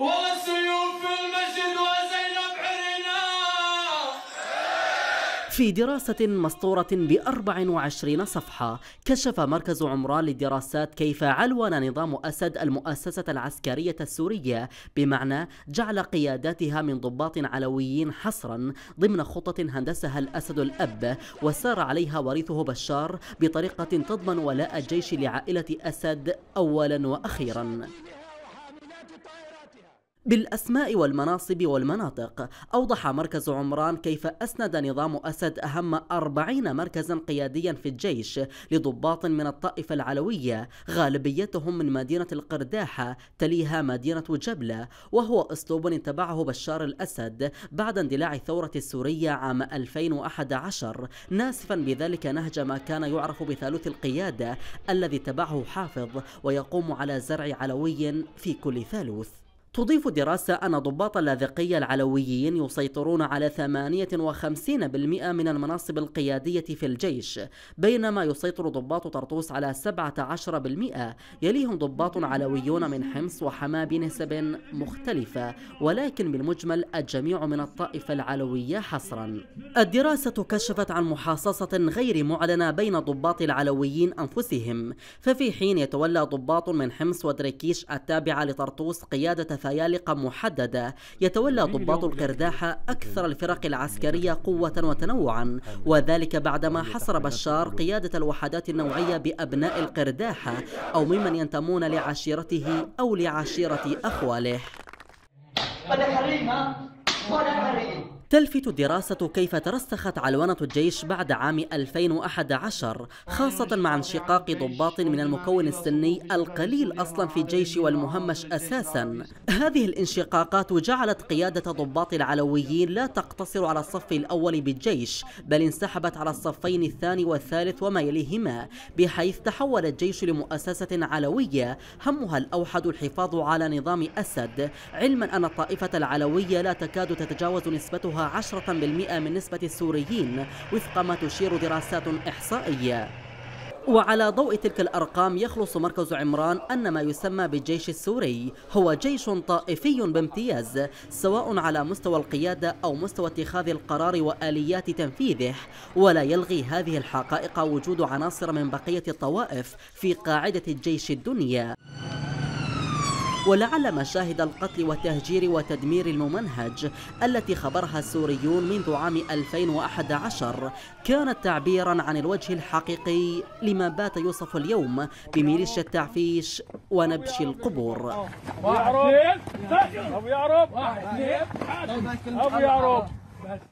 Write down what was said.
والسيوف في المسجد وزينب حرنا في دراسة مسطورة ب 24 صفحة كشف مركز عمران للدراسات كيف علون نظام أسد المؤسسة العسكرية السورية بمعنى جعل قياداتها من ضباط علويين حصرا ضمن خطة هندسها الأسد الأب وسار عليها وريثه بشار بطريقة تضمن ولاء الجيش لعائلة أسد أولا وأخيرا بالأسماء والمناصب والمناطق أوضح مركز عمران كيف أسند نظام أسد أهم أربعين مركزا قياديا في الجيش لضباط من الطائفة العلوية غالبيتهم من مدينة القرداحة تليها مدينة جبلة وهو أسلوب اتبعه بشار الأسد بعد اندلاع الثورة السورية عام 2011 ناسفا بذلك نهج ما كان يعرف بثالوث القيادة الذي تبعه حافظ ويقوم على زرع علوي في كل ثالوث تضيف دراسة أن ضباط اللاذقية العلويين يسيطرون على 58% من المناصب القيادية في الجيش بينما يسيطر ضباط طرطوس على 17% يليهم ضباط علويون من حمص وحماة بنسب مختلفة ولكن بالمجمل الجميع من الطائفة العلوية حصرا الدراسة كشفت عن محاصصة غير معلنة بين ضباط العلويين أنفسهم ففي حين يتولى ضباط من حمص ودريكيش التابعة لطرطوس قيادة فيالق محددة يتولى ضباط الكرداحة أكثر الفرق العسكرية قوة وتنوعا وذلك بعدما حصر بشار قيادة الوحدات النوعية بأبناء القرداحة أو ممن ينتمون لعشيرته أو لعشيرة أخواله تلفت الدراسة كيف ترسخت علونة الجيش بعد عام 2011 خاصة مع انشقاق ضباط من المكون السني القليل أصلا في الجيش والمهمش أساسا هذه الانشقاقات جعلت قيادة ضباط العلويين لا تقتصر على الصف الأول بالجيش بل انسحبت على الصفين الثاني والثالث وما يليهما بحيث تحول الجيش لمؤسسة علوية همها الأوحد الحفاظ على نظام أسد علما أن الطائفة العلوية لا تكاد تتجاوز نسبتها 10% من نسبة السوريين وفق ما تشير دراسات إحصائية وعلى ضوء تلك الأرقام يخلص مركز عمران أن ما يسمى بالجيش السوري هو جيش طائفي بامتياز سواء على مستوى القيادة أو مستوى اتخاذ القرار وآليات تنفيذه ولا يلغي هذه الحقائق وجود عناصر من بقية الطوائف في قاعدة الجيش الدنيا ولعل مشاهد القتل وتهجير وتدمير الممنهج التي خبرها السوريون منذ عام 2011 كانت تعبيرا عن الوجه الحقيقي لما بات يوصف اليوم بميليشيا التعفيش ونبش القبور أبو يعرب أبو يعرب